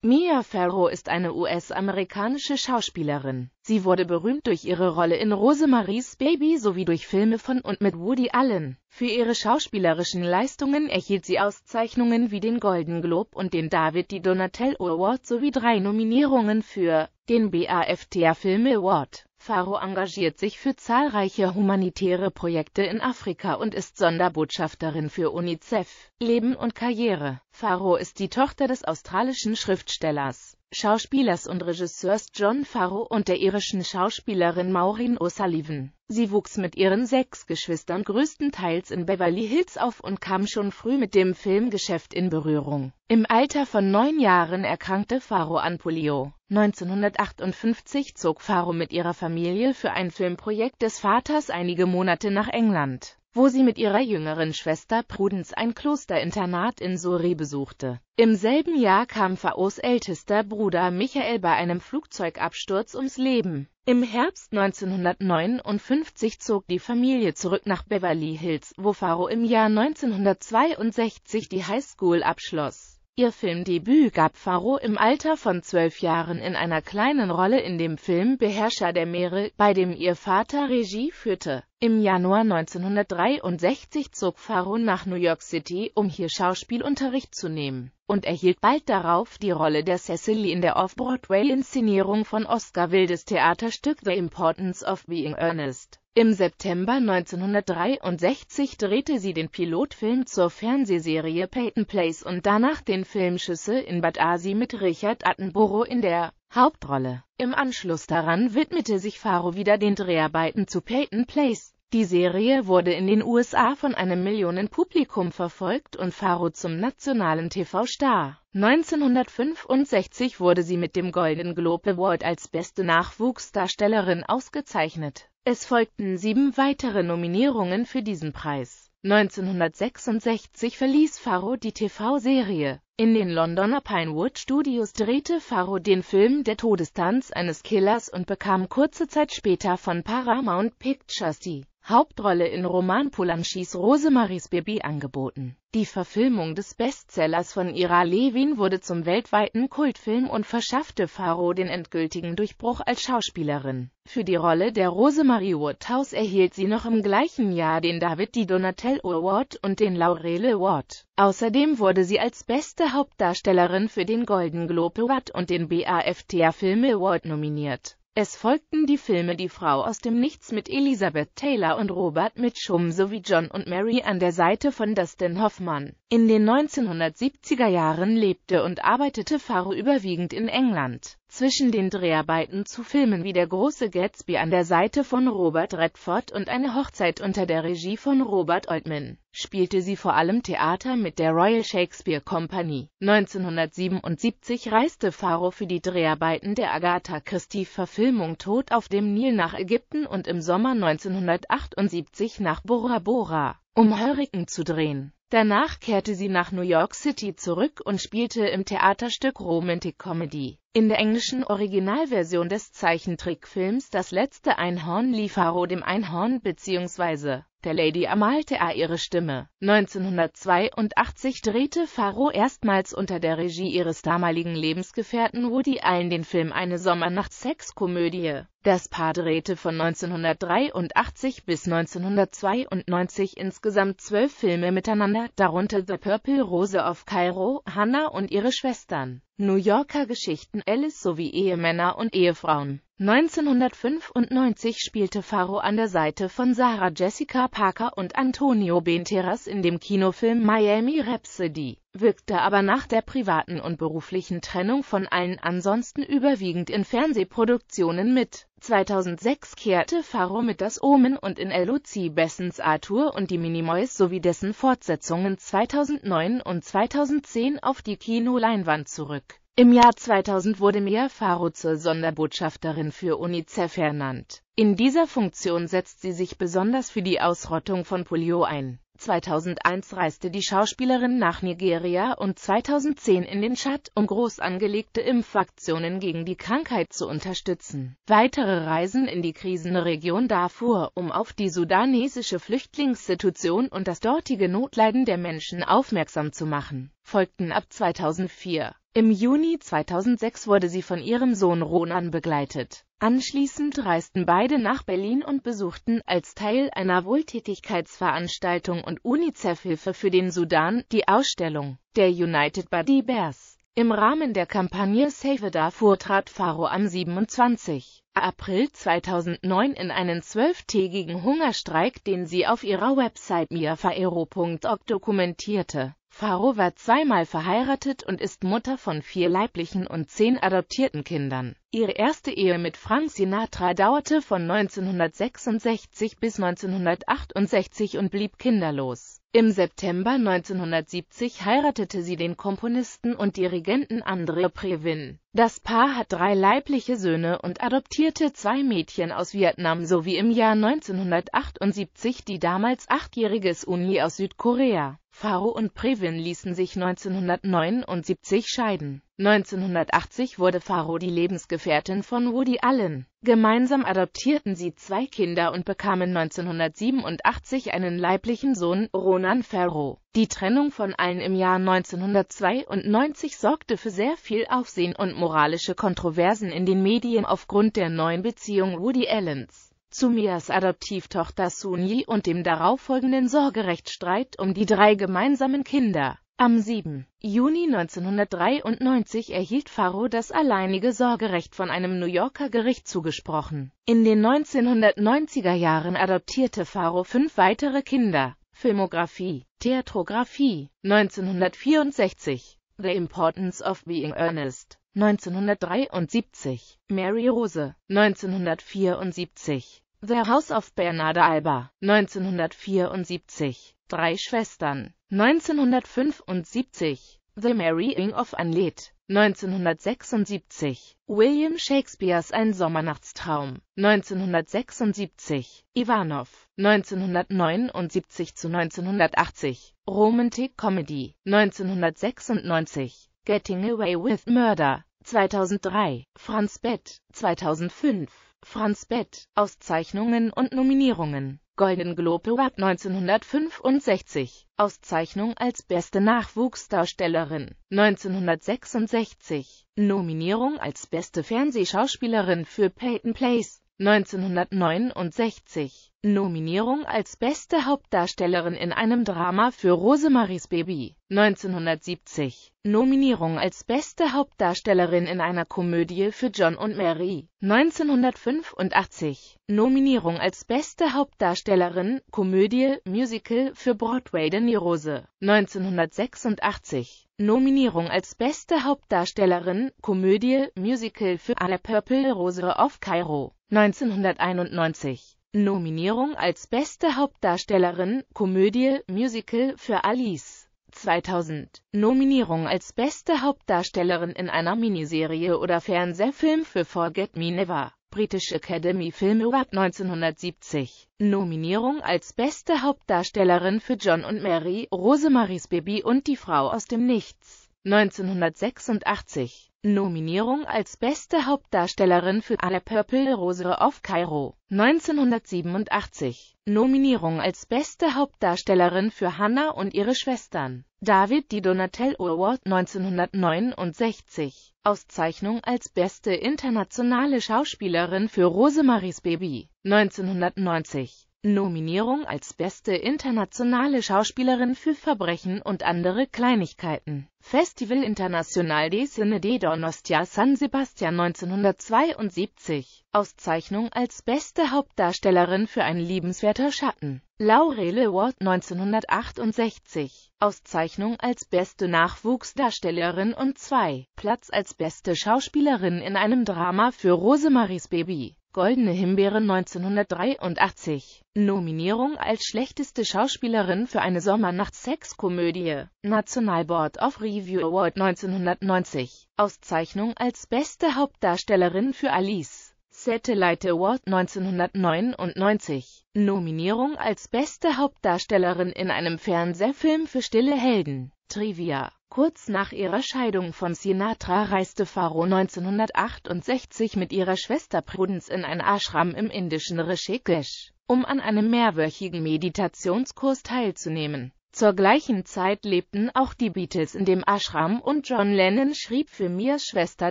Mia Farrow ist eine US-amerikanische Schauspielerin. Sie wurde berühmt durch ihre Rolle in Rosemaries Baby sowie durch Filme von und mit Woody Allen. Für ihre schauspielerischen Leistungen erhielt sie Auszeichnungen wie den Golden Globe und den David Di Donatello Award sowie drei Nominierungen für den BAFTA Film Award. Faro engagiert sich für zahlreiche humanitäre Projekte in Afrika und ist Sonderbotschafterin für UNICEF. Leben und Karriere Faro ist die Tochter des australischen Schriftstellers Schauspielers und Regisseurs John Farrow und der irischen Schauspielerin Maureen O'Sullivan. Sie wuchs mit ihren sechs Geschwistern größtenteils in Beverly Hills auf und kam schon früh mit dem Filmgeschäft in Berührung. Im Alter von neun Jahren erkrankte Farrow an Polio. 1958 zog Farrow mit ihrer Familie für ein Filmprojekt des Vaters einige Monate nach England wo sie mit ihrer jüngeren Schwester Prudenz ein Klosterinternat in Suri besuchte. Im selben Jahr kam Faos ältester Bruder Michael bei einem Flugzeugabsturz ums Leben. Im Herbst 1959 zog die Familie zurück nach Beverly Hills, wo Faro im Jahr 1962 die Highschool abschloss. Ihr Filmdebüt gab Farrow im Alter von zwölf Jahren in einer kleinen Rolle in dem Film Beherrscher der Meere, bei dem ihr Vater Regie führte. Im Januar 1963 zog Farrow nach New York City, um hier Schauspielunterricht zu nehmen, und erhielt bald darauf die Rolle der Cecily in der Off-Broadway-Inszenierung von Oscar Wildes Theaterstück The Importance of Being Earnest. Im September 1963 drehte sie den Pilotfilm zur Fernsehserie Peyton Place und danach den Film Schüsse in Bad Asi mit Richard Attenborough in der Hauptrolle. Im Anschluss daran widmete sich Faro wieder den Dreharbeiten zu Peyton Place. Die Serie wurde in den USA von einem Millionenpublikum verfolgt und Faro zum nationalen TV-Star. 1965 wurde sie mit dem Golden Globe Award als beste Nachwuchsdarstellerin ausgezeichnet. Es folgten sieben weitere Nominierungen für diesen Preis. 1966 verließ Faro die TV-Serie. In den Londoner Pinewood Studios drehte Faro den Film Der Todestanz eines Killers und bekam kurze Zeit später von Paramount Pictures die Hauptrolle in Roman Polanschis Rosemaries Baby angeboten. Die Verfilmung des Bestsellers von Ira Levin wurde zum weltweiten Kultfilm und verschaffte Faro den endgültigen Durchbruch als Schauspielerin. Für die Rolle der Rosemary Woodhouse erhielt sie noch im gleichen Jahr den David Di Donatello Award und den Laurel Award. Außerdem wurde sie als beste Hauptdarstellerin für den Golden Globe Award und den BAFTA Film Award nominiert. Es folgten die Filme Die Frau aus dem Nichts mit Elisabeth Taylor und Robert Mitchum sowie John und Mary an der Seite von Dustin Hoffmann. In den 1970er Jahren lebte und arbeitete Faro überwiegend in England. Zwischen den Dreharbeiten zu Filmen wie Der große Gatsby an der Seite von Robert Redford und Eine Hochzeit unter der Regie von Robert Altman spielte sie vor allem Theater mit der Royal Shakespeare Company. 1977 reiste Faro für die Dreharbeiten der Agatha Christie-Verfilmung Tod auf dem Nil nach Ägypten und im Sommer 1978 nach Bora Bora, um Hurrikan zu drehen. Danach kehrte sie nach New York City zurück und spielte im Theaterstück Romantic Comedy in der englischen Originalversion des Zeichentrickfilms Das letzte Einhorn lieh Faro dem Einhorn bzw. der Lady ermalte er ihre Stimme. 1982 drehte Faro erstmals unter der Regie ihres damaligen Lebensgefährten Woody Allen den Film Eine Sommernachts-Sexkomödie. Das Paar drehte von 1983 bis 1992 insgesamt zwölf Filme miteinander, darunter The Purple Rose of Cairo, Hannah und ihre Schwestern New Yorker Geschichten Alice sowie Ehemänner und Ehefrauen. 1995 spielte Faro an der Seite von Sarah Jessica Parker und Antonio Benteras in dem Kinofilm Miami Rhapsody, wirkte aber nach der privaten und beruflichen Trennung von allen ansonsten überwiegend in Fernsehproduktionen mit. 2006 kehrte Faro mit Das Omen und in Eluzi Bessens Arthur und die Minimoys sowie dessen Fortsetzungen 2009 und 2010 auf die Kinoleinwand zurück. Im Jahr 2000 wurde Mia Faro zur Sonderbotschafterin für UNICEF ernannt. In dieser Funktion setzt sie sich besonders für die Ausrottung von Polio ein. 2001 reiste die Schauspielerin nach Nigeria und 2010 in den Tschad, um groß angelegte Impfaktionen gegen die Krankheit zu unterstützen. Weitere Reisen in die Krisenregion Darfur, um auf die sudanesische Flüchtlingssituation und das dortige Notleiden der Menschen aufmerksam zu machen folgten ab 2004. Im Juni 2006 wurde sie von ihrem Sohn Ronan begleitet. Anschließend reisten beide nach Berlin und besuchten, als Teil einer Wohltätigkeitsveranstaltung und UNICEF-Hilfe für den Sudan, die Ausstellung der United Body Bears. Im Rahmen der Kampagne Save Darfur trat Faro am 27. April 2009 in einen zwölftägigen Hungerstreik, den sie auf ihrer Website miafaero.org dokumentierte. Faro war zweimal verheiratet und ist Mutter von vier leiblichen und zehn adoptierten Kindern. Ihre erste Ehe mit Frank Sinatra dauerte von 1966 bis 1968 und blieb kinderlos. Im September 1970 heiratete sie den Komponisten und Dirigenten André Previn. Das Paar hat drei leibliche Söhne und adoptierte zwei Mädchen aus Vietnam sowie im Jahr 1978 die damals achtjährige Uni aus Südkorea. Faro und Previn ließen sich 1979 scheiden. 1980 wurde Faro die Lebensgefährtin von Woody Allen. Gemeinsam adoptierten sie zwei Kinder und bekamen 1987 einen leiblichen Sohn, Ronan Faro. Die Trennung von allen im Jahr 1992 sorgte für sehr viel Aufsehen und moralische Kontroversen in den Medien aufgrund der neuen Beziehung Woody Allens. Zu Mias Adoptivtochter Suni und dem darauffolgenden Sorgerechtsstreit um die drei gemeinsamen Kinder. Am 7. Juni 1993 erhielt Faro das alleinige Sorgerecht von einem New Yorker Gericht zugesprochen. In den 1990er Jahren adoptierte Faro fünf weitere Kinder. Filmografie, Theatrographie, 1964, The Importance of Being Earnest. 1973, Mary Rose, 1974, The House of Bernarda Alba, 1974, Drei Schwestern, 1975, The Marrying of Anlet, 1976, William Shakespeares Ein Sommernachtstraum, 1976, Ivanov, 1979 zu 1980, Romantic Comedy, 1996, Getting Away with Murder, 2003, Franz Bett, 2005, Franz Bett, Auszeichnungen und Nominierungen, Golden Globe Award 1965, Auszeichnung als beste Nachwuchsdarstellerin, 1966, Nominierung als beste Fernsehschauspielerin für Peyton Place, 1969 Nominierung als beste Hauptdarstellerin in einem Drama für Rosemaries Baby. 1970 Nominierung als beste Hauptdarstellerin in einer Komödie für John und Mary. 1985 Nominierung als beste Hauptdarstellerin, Komödie, Musical für Broadway De Rose, 1986 Nominierung als beste Hauptdarstellerin, Komödie, Musical für Anna Purple Rose of Cairo. 1991 Nominierung als beste Hauptdarstellerin, Komödie, Musical für Alice. 2000 Nominierung als beste Hauptdarstellerin in einer Miniserie oder Fernsehfilm für Forget Me Never. British Academy Film Award 1970. Nominierung als beste Hauptdarstellerin für John und Mary, Rosemaries Baby und Die Frau aus dem Nichts. 1986 Nominierung als beste Hauptdarstellerin für A Purple Rose of Cairo 1987 Nominierung als beste Hauptdarstellerin für Hannah und ihre Schwestern David die Donatello Award 1969 Auszeichnung als beste internationale Schauspielerin für Rosemaries Baby 1990 Nominierung als beste internationale Schauspielerin für Verbrechen und andere Kleinigkeiten. Festival International de Cine de Donostia San Sebastian 1972. Auszeichnung als beste Hauptdarstellerin für ein liebenswerter Schatten. Laurel Award 1968. Auszeichnung als beste Nachwuchsdarstellerin und 2. Platz als beste Schauspielerin in einem Drama für Rosemaries Baby. Goldene Himbeere 1983, Nominierung als schlechteste Schauspielerin für eine Sommernachts-Sexkomödie, National Board of Review Award 1990, Auszeichnung als beste Hauptdarstellerin für Alice. Satellite Award 1999, Nominierung als beste Hauptdarstellerin in einem Fernsehfilm für stille Helden, Trivia Kurz nach ihrer Scheidung von Sinatra reiste Faro 1968 mit ihrer Schwester Prudence in ein Ashram im indischen Rishikesh, um an einem mehrwöchigen Meditationskurs teilzunehmen. Zur gleichen Zeit lebten auch die Beatles in dem Ashram und John Lennon schrieb für Mias Schwester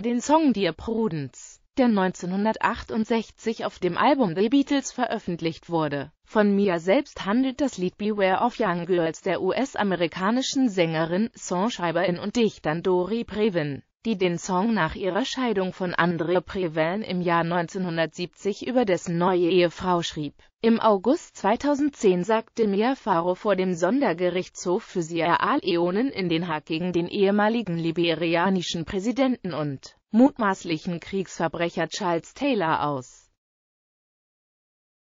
den Song Dear Prudence, der 1968 auf dem Album The Beatles veröffentlicht wurde von Mia selbst handelt das Lied Beware of Young Girls der US-amerikanischen Sängerin, Songschreiberin und Dichtern Dori Previn, die den Song nach ihrer Scheidung von Andre Previn im Jahr 1970 über dessen neue Ehefrau schrieb. Im August 2010 sagte Mia Faro vor dem Sondergerichtshof für Sierra Leonen in Den Haag gegen den ehemaligen liberianischen Präsidenten und mutmaßlichen Kriegsverbrecher Charles Taylor aus.